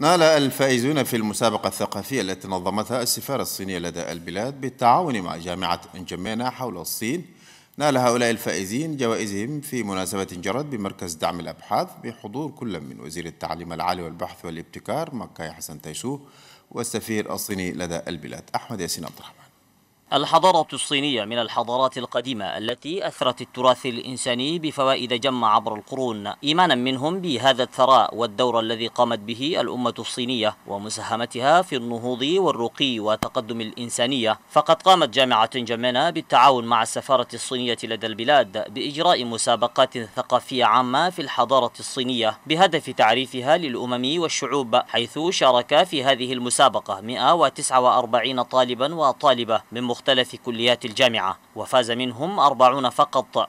نال الفائزون في المسابقة الثقافية التي نظمتها السفارة الصينية لدى البلاد بالتعاون مع جامعة انجمينا حول الصين نال هؤلاء الفائزين جوائزهم في مناسبة جرت بمركز دعم الأبحاث بحضور كل من وزير التعليم العالي والبحث والابتكار مكاي حسن تيسو والسفير الصيني لدى البلاد أحمد ياسين عبد الرحمن الحضارة الصينية من الحضارات القديمة التي أثرت التراث الإنساني بفوائد جمة عبر القرون إيمانا منهم بهذا الثراء والدور الذي قامت به الأمة الصينية ومساهمتها في النهوض والرقي وتقدم الإنسانية فقد قامت جامعة جمنا بالتعاون مع السفارة الصينية لدى البلاد بإجراء مسابقات ثقافية عامة في الحضارة الصينية بهدف تعريفها للأمم والشعوب حيث شارك في هذه المسابقة 149 طالبا وطالبة من مختلف كليات الجامعة وفاز منهم أربعون فقط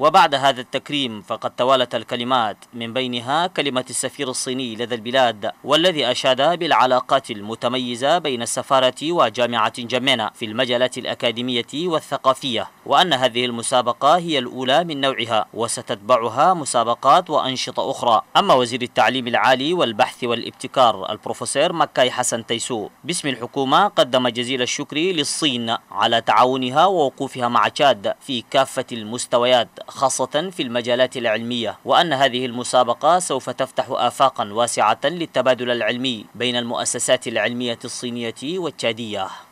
وبعد هذا التكريم فقد توالت الكلمات من بينها كلمة السفير الصيني لدى البلاد والذي أشاد بالعلاقات المتميزة بين السفارة وجامعة جمينة في المجالات الأكاديمية والثقافية وأن هذه المسابقة هي الأولى من نوعها وستتبعها مسابقات وأنشطة أخرى أما وزير التعليم العالي والبحث والابتكار البروفيسور مكاي حسن تيسو باسم الحكومة قدم جزيل الشكر للصين على تعاونها ووقوفها مع تشاد في كافة المستويات خاصة في المجالات العلمية وأن هذه المسابقة سوف تفتح آفاقا واسعة للتبادل العلمي بين المؤسسات العلمية الصينية والتشادية